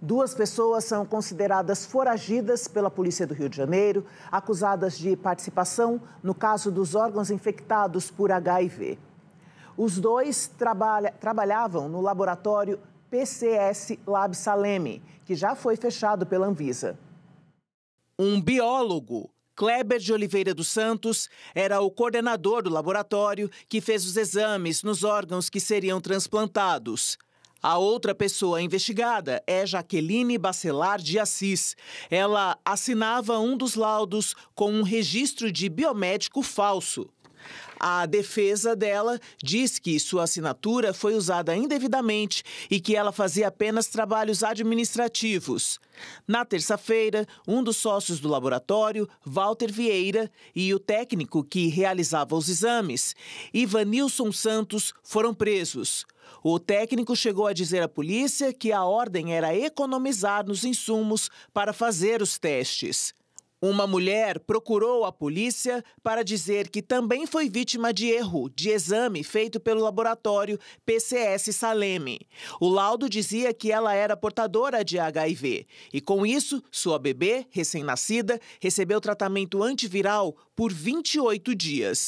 Duas pessoas são consideradas foragidas pela Polícia do Rio de Janeiro, acusadas de participação no caso dos órgãos infectados por HIV. Os dois trabalha, trabalhavam no laboratório PCS Lab Saleme, que já foi fechado pela Anvisa. Um biólogo, Kleber de Oliveira dos Santos, era o coordenador do laboratório que fez os exames nos órgãos que seriam transplantados. A outra pessoa investigada é Jaqueline Bacelar de Assis. Ela assinava um dos laudos com um registro de biomédico falso. A defesa dela diz que sua assinatura foi usada indevidamente e que ela fazia apenas trabalhos administrativos. Na terça-feira, um dos sócios do laboratório, Walter Vieira, e o técnico que realizava os exames, Ivanilson Santos, foram presos. O técnico chegou a dizer à polícia que a ordem era economizar nos insumos para fazer os testes. Uma mulher procurou a polícia para dizer que também foi vítima de erro de exame feito pelo laboratório PCS Saleme. O laudo dizia que ela era portadora de HIV e, com isso, sua bebê, recém-nascida, recebeu tratamento antiviral por 28 dias.